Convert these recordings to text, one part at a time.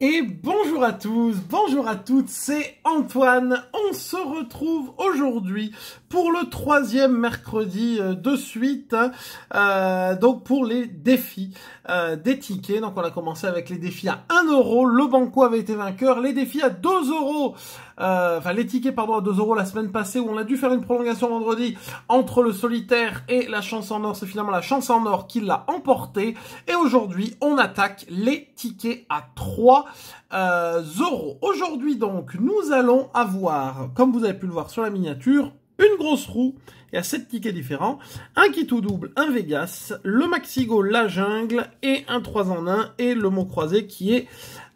Et bonjour à tous, bonjour à toutes, c'est Antoine. On se retrouve aujourd'hui pour le troisième mercredi euh, de suite, euh, donc pour les défis euh, des tickets. Donc on a commencé avec les défis à 1 euro, le Banco avait été vainqueur, les défis à 2 euros, euh, enfin les tickets pardon à 2 euros la semaine passée où on a dû faire une prolongation vendredi entre le solitaire et la chance en or. C'est finalement la chance en or qui l'a emporté. Et aujourd'hui on attaque les tickets à 3 euros. Aujourd'hui donc nous allons avoir, comme vous avez pu le voir sur la miniature, une grosse roue, et à 7 tickets différents, un kit ou double, un Vegas, le Maxigo, la jungle, et un 3 en 1, et le mot croisé qui est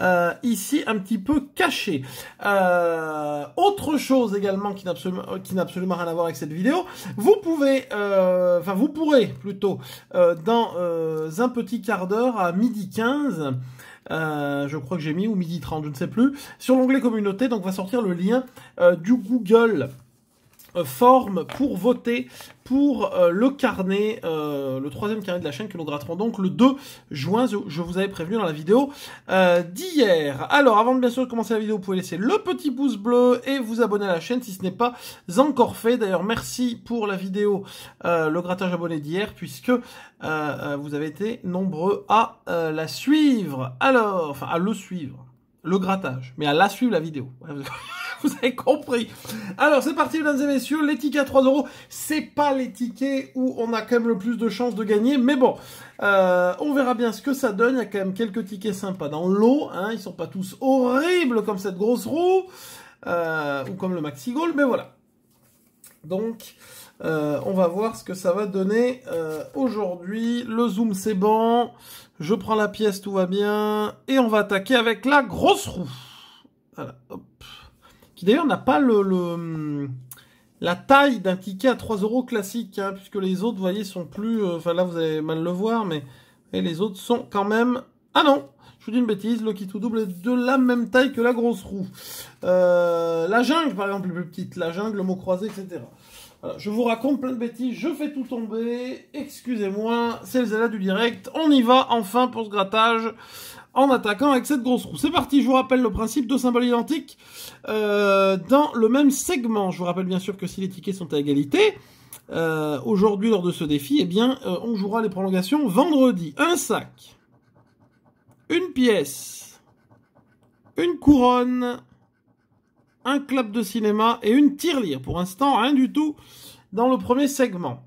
euh, ici un petit peu caché. Euh, autre chose également qui n'a absolument, absolument, rien à voir avec cette vidéo, vous pouvez, euh, enfin vous pourrez plutôt, dans un petit quart d'heure à midi 15, je crois que j'ai mis, ou midi 30, je ne sais plus, sur l'onglet communauté, donc va sortir le lien du Google euh, forme pour voter pour euh, le carnet, euh, le troisième carnet de la chaîne que nous gratterons donc le 2 juin, je vous avais prévenu dans la vidéo d'hier. Alors avant de bien sûr commencer la vidéo, vous pouvez laisser le petit pouce bleu et vous abonner à la chaîne si ce n'est pas encore fait. D'ailleurs merci pour la vidéo, le grattage abonné d'hier, puisque vous avez été nombreux à la suivre. Alors, enfin à le suivre, le grattage, mais à la suivre la vidéo. vous avez compris. Alors c'est parti mesdames et messieurs, les tickets à 3 euros, c'est pas les tickets où on a quand même le plus de chances de gagner, mais bon, euh, on verra bien ce que ça donne, il y a quand même quelques tickets sympas dans l'eau, hein, ils sont pas tous horribles comme cette grosse roue, euh, ou comme le maxi goal, mais voilà. Donc, euh, on va voir ce que ça va donner aujourd'hui. Le zoom, c'est bon. Je prends la pièce, tout va bien. Et on va attaquer avec la grosse roue. Voilà, hop qui d'ailleurs n'a pas le, la taille d'un ticket à 3 euros classique, hein, puisque les autres, vous voyez, sont plus... Euh, enfin là, vous allez mal le voir, mais et les autres sont quand même... Ah non je vous dis une bêtise, le kit tout double est de la même taille que la grosse roue. Euh, la jungle, par exemple, est plus petite. La jungle, le mot croisé, etc. je vous raconte plein de bêtises, je fais tout tomber, excusez-moi, c'est le Zala du direct, on y va enfin pour ce grattage en attaquant avec cette grosse roue. C'est parti, je vous rappelle le principe, deux symboles identiques euh, dans le même segment. Je vous rappelle bien sûr que si les tickets sont à égalité, euh, aujourd'hui lors de ce défi, eh bien, euh, on jouera les prolongations vendredi. Un sac, une pièce, une couronne, un clap de cinéma et une tirelire. Pour l'instant, rien du tout dans le premier segment.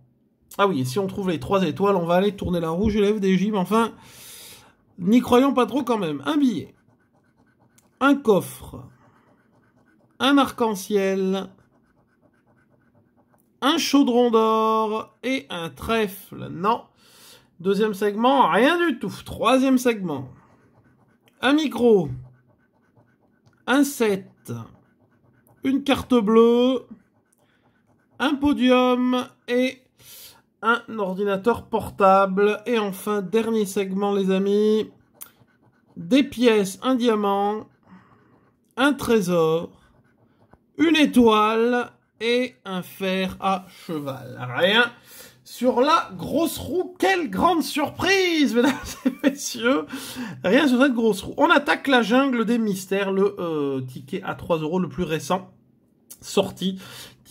Ah oui, si on trouve les trois étoiles, on va aller tourner la rouge et des gibes enfin n'y croyons pas trop quand même, un billet, un coffre, un arc-en-ciel, un chaudron d'or et un trèfle. Non. Deuxième segment, rien du tout. Troisième segment, un micro, un set, une carte bleue, un podium et un ordinateur portable. Et enfin, dernier segment, les amis. Des pièces, un diamant, un trésor, une étoile et un fer à cheval. Rien sur la grosse roue. Quelle grande surprise, mesdames et messieurs. Rien sur cette grosse roue. On attaque la jungle des mystères, le euh, ticket à 3 euros le plus récent sorti,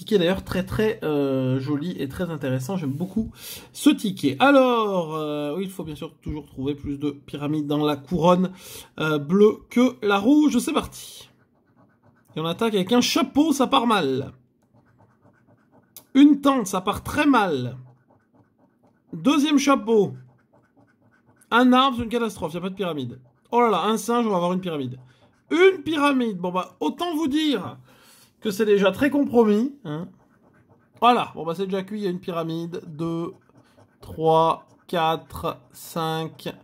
Ticket d'ailleurs très très euh, joli et très intéressant. J'aime beaucoup ce ticket. Alors, euh, oui, il faut bien sûr toujours trouver plus de pyramides dans la couronne euh, bleue que la rouge. C'est parti. Et on attaque avec un chapeau, ça part mal. Une tente, ça part très mal. Deuxième chapeau. Un arbre, c'est une catastrophe, il n'y a pas de pyramide. Oh là là, un singe, on va avoir une pyramide. Une pyramide Bon bah, autant vous dire que c'est déjà très compromis. Hein. Voilà, bon bah c'est déjà cuit, il y a une pyramide. 2, 3, 4, 5.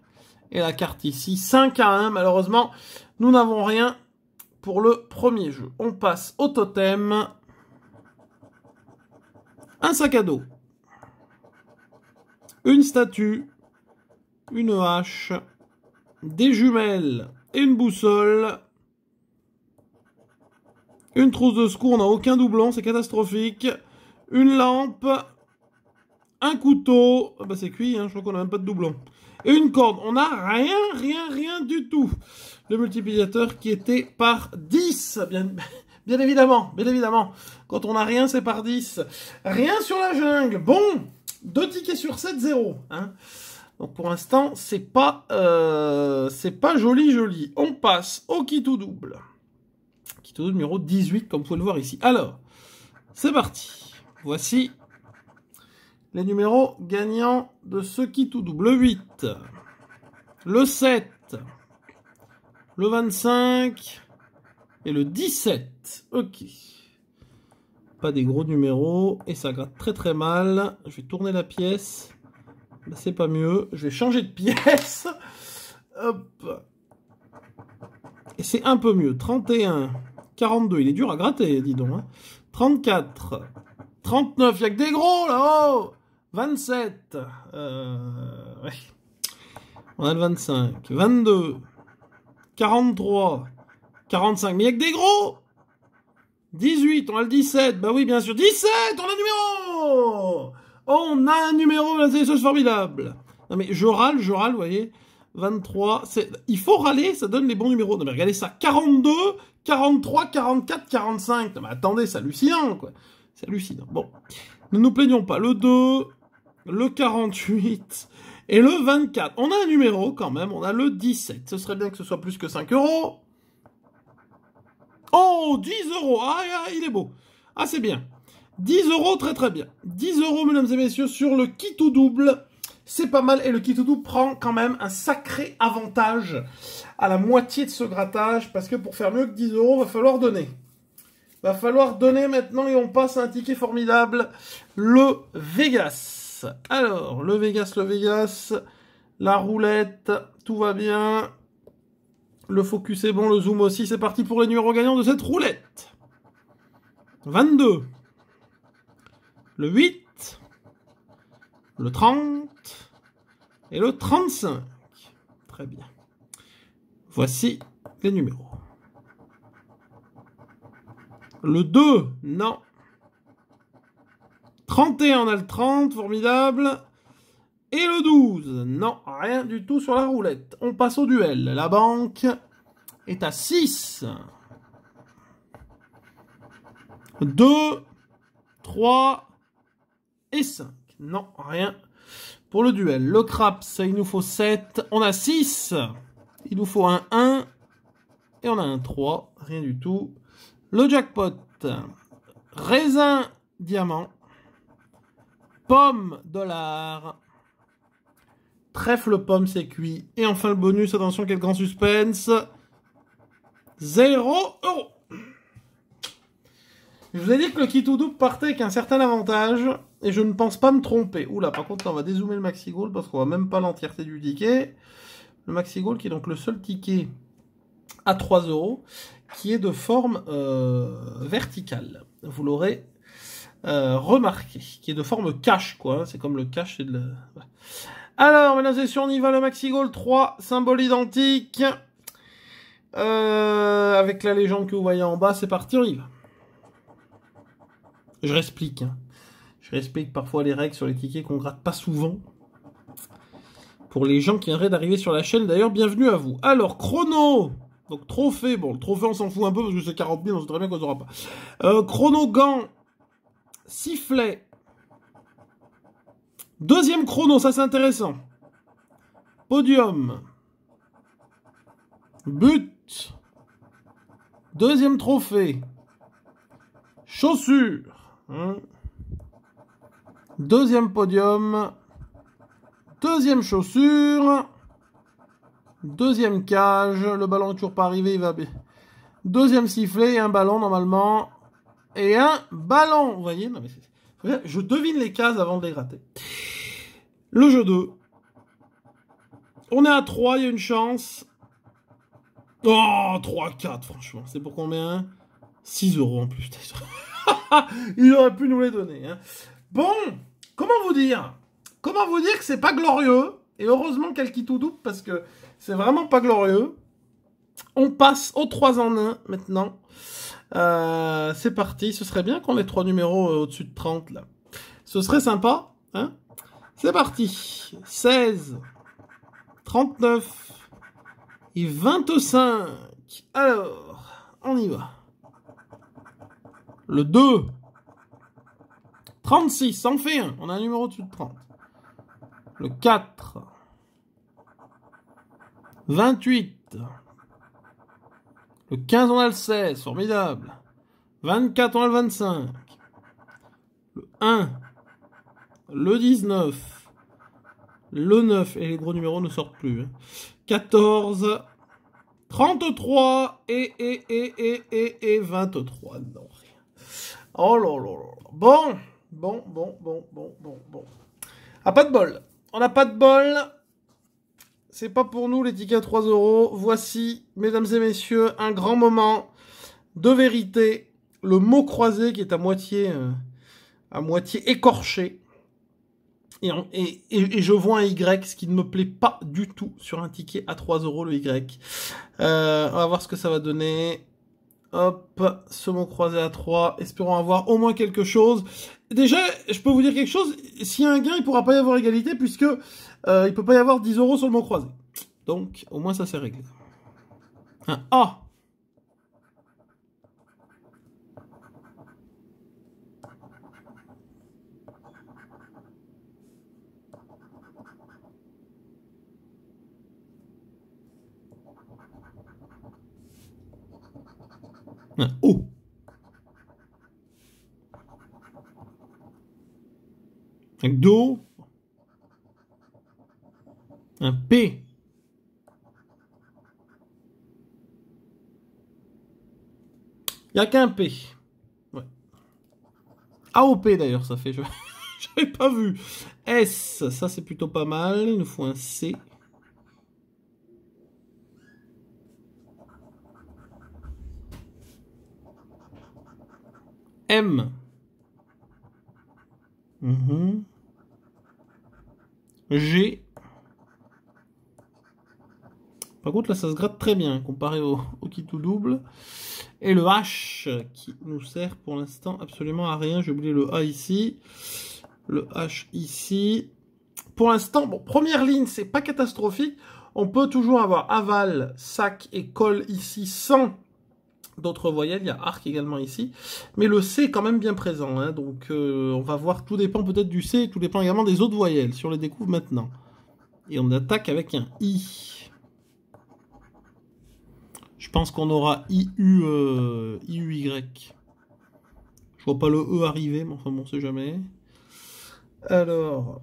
Et la carte ici, 5 à 1. Malheureusement, nous n'avons rien pour le premier jeu. On passe au totem. Un sac à dos. Une statue. Une hache. Des jumelles. Et une boussole. Une trousse de secours, on n'a aucun doublon, c'est catastrophique. Une lampe. Un couteau. Ah bah c'est cuit, hein, je crois qu'on n'a même pas de doublon. Et une corde. On n'a rien, rien, rien du tout. Le multiplicateur qui était par 10. Bien, évidemment, bien évidemment. Quand on n'a rien, c'est par 10. Rien sur la jungle. Bon, deux tickets sur 7-0. Hein. Donc pour l'instant, c'est pas, euh, c'est pas joli, joli. On passe au kit tout double numéro 18, comme vous pouvez le voir ici. Alors, c'est parti. Voici les numéros gagnants de ce tout double. Le 8, le 7, le 25 et le 17. Ok. Pas des gros numéros et ça gratte très très mal. Je vais tourner la pièce. Bah, c'est pas mieux. Je vais changer de pièce. Hop. Et c'est un peu mieux. 31, 42, il est dur à gratter, dis donc. 34, 39, il n'y a que des gros là-haut 27, euh, on a le 25, 22, 43, 45, mais il n'y a que des gros 18, on a le 17, bah oui bien sûr, 17, on a le numéro On a un numéro, c'est formidable Non mais je râle, je râle, vous voyez 23, il faut râler, ça donne les bons numéros. Non mais regardez ça, 42, 43, 44, 45. Non mais attendez, c'est hallucinant quoi. C'est hallucinant. Bon, ne nous plaignons pas. Le 2, le 48 et le 24. On a un numéro quand même, on a le 17. Ce serait bien que ce soit plus que 5 euros. Oh, 10 euros. Ah, ah, il est beau. Ah, c'est bien. 10 euros, très très bien. 10 euros, mesdames et messieurs, sur le kit ou double c'est pas mal et le Kitoudou prend quand même un sacré avantage à la moitié de ce grattage parce que pour faire mieux que 10 euros, va falloir donner. Va falloir donner maintenant et on passe à un ticket formidable, le Vegas. Alors, le Vegas, le Vegas, la roulette, tout va bien. Le focus est bon, le zoom aussi, c'est parti pour les numéros gagnants de cette roulette. 22. Le 8 le 30 et le 35. Très bien. Voici les numéros. Le 2, non. 31, on a le 30, formidable. Et le 12, non, rien du tout sur la roulette. On passe au duel. La banque est à 6. 2, 3 et 5. Non, rien. Pour le duel, le craps, il nous faut 7. On a 6. Il nous faut un 1. Et on a un 3. Rien du tout. Le jackpot. Raisin, diamant. Pomme, dollar. Trèfle, pomme, c'est cuit. Et enfin le bonus. Attention, quel grand suspense. 0 euros. Je vous ai dit que le kit double partait avec un certain avantage, et je ne pense pas me tromper. Oula, par contre, on va dézoomer le Maxi Goal parce qu'on voit même pas l'entièreté du ticket. Le Maxi Goal qui est donc le seul ticket à 3 euros qui est de forme euh, verticale. Vous l'aurez euh, remarqué, qui est de forme cash, quoi. Hein. C'est comme le cash, et de la... Alors, mesdames et on y va, le Maxi Goal 3, symbole identique. Euh, avec la légende que vous voyez en bas, c'est parti, on y va. Je réexplique. Hein. Je réexplique parfois les règles sur les tickets qu'on gratte pas souvent. Pour les gens qui viendraient d'arriver sur la chaîne, d'ailleurs, bienvenue à vous. Alors, chrono Donc, trophée. Bon, le trophée, on s'en fout un peu parce que c'est 40 000, on sait très bien qu'on saura pas. Euh, chrono gant. Sifflet. Deuxième chrono, ça c'est intéressant. Podium. But. Deuxième trophée. Chaussures. Hein Deuxième podium. Deuxième chaussure. Deuxième cage. Le ballon est toujours pas arrivé. Il va bien. Deuxième sifflet et un ballon normalement. Et un ballon. Vous voyez non, mais Je devine les cases avant de les gratter Le jeu 2. On est à 3. Il y a une chance. Oh, 3-4, franchement. C'est pour combien 6 euros en plus. il aurait pu nous les donner. Hein. Bon, comment vous dire Comment vous dire que c'est pas glorieux Et heureusement qu'elle quitte tout double parce que c'est vraiment pas glorieux. On passe aux 3 en 1 maintenant. Euh, c'est parti. Ce serait bien qu'on ait 3 numéros euh, au-dessus de 30 là. Ce serait sympa. Hein. c'est parti. 16, 39 et 25. Alors, on y va. Le 2. 36, en fait un. On a un numéro au-dessus de 30. Le 4. 28. Le 15, on a le 16. Formidable. 24, on a le 25. Le 1. Le 19. Le 9. Et les gros numéros ne sortent plus. 14. Hein. 33 et, et, et, et, et, et 23. Non, Oh là là là. Bon, bon, bon, bon, bon, bon, bon. Ah, pas de bol. On n'a pas de bol. C'est pas pour nous les tickets à 3 euros. Voici, mesdames et messieurs, un grand moment de vérité. Le mot croisé qui est à moitié, euh, à moitié écorché. Et, et, je vois un Y, ce qui ne me plaît pas du tout sur un ticket à 3 euros le Y. Euh, on va voir ce que ça va donner. Hop, mot croisé à 3. Espérons avoir au moins quelque chose. Déjà, je peux vous dire quelque chose. S'il y a un gain, il pourra pas y avoir égalité puisque euh, il peut pas y avoir 10 euros sur le mot croisé. Donc, au moins, ça c'est réglé. Hein. Ah Un O. Un Do. Un P. Il n'y a qu'un P. Ouais. AOP d'ailleurs, ça fait. Je n'avais pas vu. S, ça c'est plutôt pas mal. Il nous faut un C. M. Mhm. G. Par contre, là, ça se gratte très bien comparé au, kit tout double. Et le H qui nous sert pour l'instant absolument à rien. J'ai oublié le A ici. Le H ici. Pour l'instant, première ligne, c'est pas catastrophique. On peut toujours avoir aval, sac et colle ici sans D'autres voyelles, il y a arc également ici. Mais le C est quand même bien présent. Hein. donc euh, on va voir, tout dépend peut-être du C, tout dépend également des autres voyelles, si on les découvre maintenant. Et on attaque avec un I. Je pense qu'on aura IU, euh, IUY. Je vois pas le E arriver, mais enfin ne sait jamais. Alors.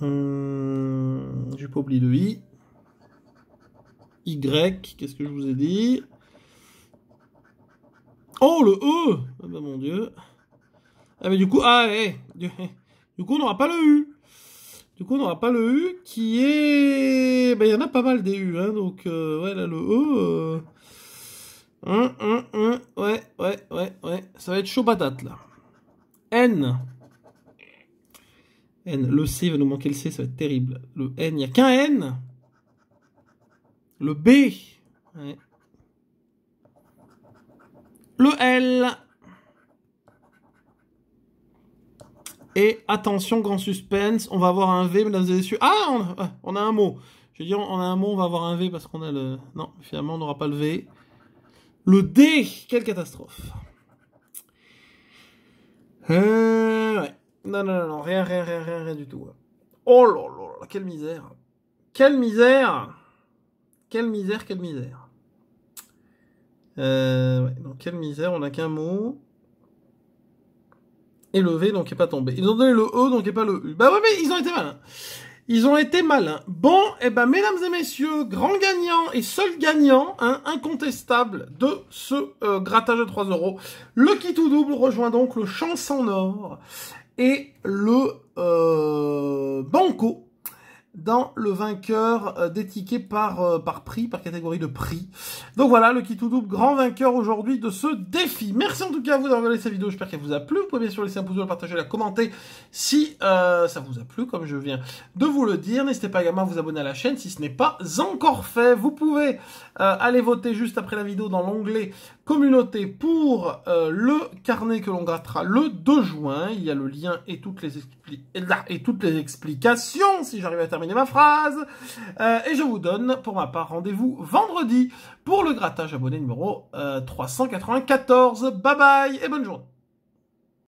Hum, j'ai pas oublié le I. Y, qu'est-ce que je vous ai dit Oh, le E Ah bah mon dieu. Ah mais du coup, ah, eh, du, coup on n'aura pas le U. Du coup on n'aura pas le U qui est... Bah il y en a pas mal des U, hein, donc euh, ouais là le E... Euh, ouais, ouais, ouais, ouais. Ça va être chaud patate là. N. N. Le C va nous manquer le C, ça va être terrible. Le N, il n'y a qu'un N le B, le L. Et attention, grand suspense, on va avoir un V, mesdames et messieurs. Ah, ah, on, a un mot. Je veux dire, on a un mot, on va avoir un V parce qu'on a le... Non, finalement, on n'aura pas le V. Le D, quelle catastrophe. Euh, Non, non, non, rien, rien, rien, rien, rien du tout. Oh là là, quelle misère. Quelle misère quelle misère, quelle misère. Euh, donc quelle misère, on n'a qu'un mot. Élevé, donc il est pas tombé. Ils ont donné le E, donc est pas le U. Bah ouais, mais ils ont été malins. Ils ont été malins. Bon, et eh ben, mesdames et messieurs, grand gagnant et seul gagnant, hein, incontestable de ce euh, grattage de 3 euros. Le kit ou double rejoint donc le champ sans or et le euh, Banco dans le vainqueur euh, des tickets par, euh, par prix, par catégorie de prix. Donc voilà, le tout Double, grand vainqueur aujourd'hui de ce défi. Merci en tout cas à vous d'avoir regardé cette vidéo, j'espère qu'elle vous a plu. Vous pouvez bien sûr laisser un pouce bleu, la partager, la commenter si euh, ça vous a plu, comme je viens de vous le dire. N'hésitez pas également à vous abonner à la chaîne si ce n'est pas encore fait. Vous pouvez aller voter juste après la vidéo dans l'onglet communauté pour euh, le carnet que l'on grattera le 2 juin. Il y a le lien et toutes les, explications, si j'arrive à terminer ma phrase. Euh, et je vous donne, pour ma part, rendez-vous vendredi pour le grattage abonné numéro 394. Euh, bye bye et bonne journée.